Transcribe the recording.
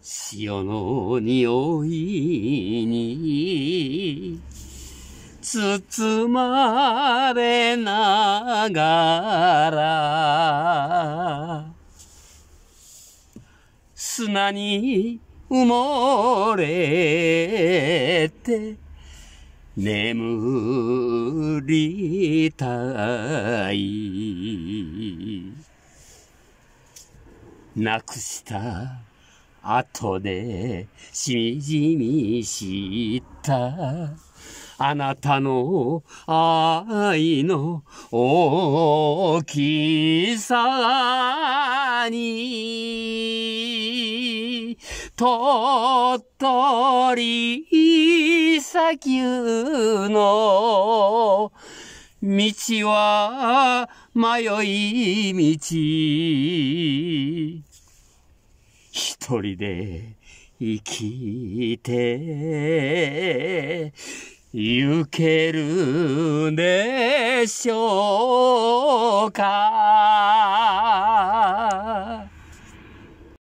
潮の匂いに包まれながら砂に埋もれて眠りたいなくした後でしみじみ知ったあなたの愛の大きさに鳥取砂丘の道は迷い道一人で生きて行けるでしょうか